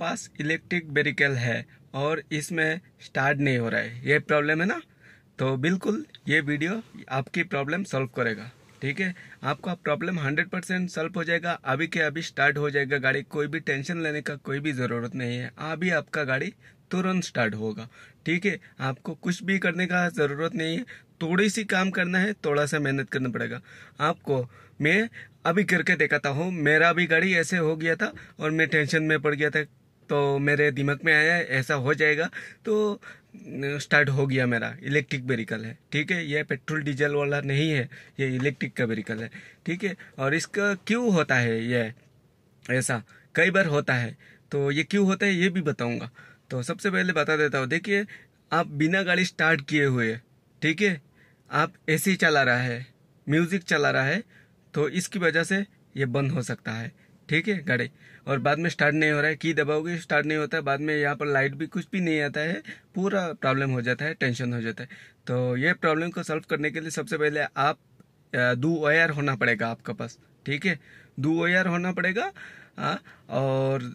पास electric वेरिकल है और इसमें स्टार्ट नहीं हो रहा है ये प्रॉब्लम है ना तो बिल्कुल ये वीडियो आपकी प्रॉब्लम सॉल्व करेगा ठीक है आपका प्रॉब्लम 100 परसेंट सॉल्व हो जाएगा अभी के अभी स्टार्ट हो जाएगा गाड़ी कोई भी टेंशन लेने का कोई भी ज़रूरत नहीं है अभी आपका गाड़ी तुरंत स्टार्ट होगा ठीक है आपको कुछ भी करने का ज़रूरत नहीं है थोड़ी सी काम करना है थोड़ा सा मेहनत करना पड़ेगा आपको मैं अभी करके दिखाता हूँ मेरा भी गाड़ी ऐसे हो गया था और मैं टेंशन में पड़ गया था तो मेरे दिमाग में आया ऐसा हो जाएगा तो स्टार्ट हो गया मेरा इलेक्ट्रिक वेहीकल है ठीक है यह पेट्रोल डीजल वाला नहीं है ये इलेक्ट्रिक का वेहीकल है ठीक है और इसका क्यों होता है यह ऐसा कई बार होता है तो ये क्यों होता है ये भी बताऊंगा तो सबसे पहले बता देता हूँ देखिए आप बिना गाड़ी स्टार्ट किए हुए ठीक है आप एसी चला रहा है म्यूज़िक चला रहा है तो इसकी वजह से ये बंद हो सकता है ठीक है गाड़ी और बाद में स्टार्ट नहीं हो रहा है की दबाओगे स्टार्ट नहीं होता है बाद में यहाँ पर लाइट भी कुछ भी नहीं आता है पूरा प्रॉब्लम हो जाता है टेंशन हो जाता है तो ये प्रॉब्लम को सॉल्व करने के लिए सबसे पहले आप दो ओयर होना पड़ेगा आपके पास ठीक है दो ओयर होना पड़ेगा आ, और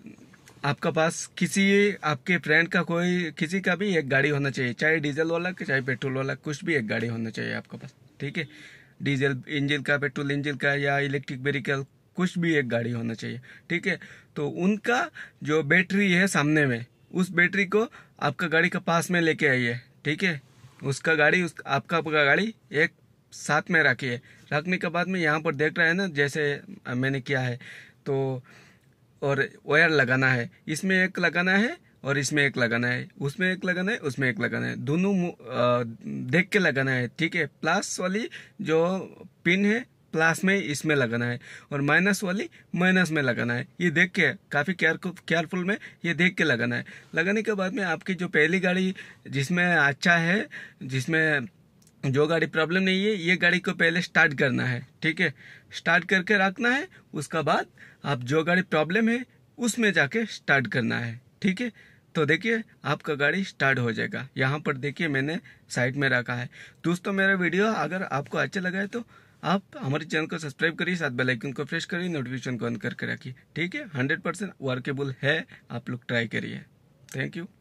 आपका पास किसी आपके फ्रेंड का कोई किसी का भी एक गाड़ी होना चाहिए चाहे डीजल वाला चाहे पेट्रोल वाला कुछ भी एक गाड़ी होना चाहिए आपके पास ठीक है डीजल इंजन का पेट्रोल इंजन का या इलेक्ट्रिक व्हीकल कुछ भी एक गाड़ी होना चाहिए ठीक है तो उनका जो बैटरी है सामने में उस बैटरी को आपका गाड़ी के पास में लेके आइए ठीक है उसका गाड़ी उस आपका आपका गाड़ी एक साथ में रखिए रखने के बाद में यहाँ पर देख रहे हैं ना जैसे मैंने किया है तो और वायर लगाना है इसमें एक लगाना है और इसमें एक लगाना है उसमें एक लगाना है उसमें एक लगाना है दोनों देख के लगाना है ठीक है प्लस वाली जो पिन है प्लस में इसमें लगाना है और माइनस वाली माइनस में लगाना है ये देख के काफ़ी केयरफुल में ये देख के लगाना है लगाने के बाद में आपकी जो पहली गाड़ी जिसमें अच्छा है जिसमें जो गाड़ी प्रॉब्लम नहीं है ये गाड़ी को पहले स्टार्ट करना है ठीक है स्टार्ट करके रखना है उसका बाद आप जो गाड़ी प्रॉब्लम है उसमें जाके स्टार्ट करना है ठीक है तो देखिए आपका गाड़ी स्टार्ट हो जाएगा यहाँ पर देखिए मैंने साइड में रखा है दोस्तों मेरा वीडियो अगर आपको अच्छा लगा है तो आप हमारे चैनल को सब्सक्राइब करिए साथ बेल आइकन को प्रेस करिए नोटिफिकेशन को ऑन करके रखिए ठीक है हंड्रेड परसेंट वर्केबल है आप लोग ट्राई करिए थैंक यू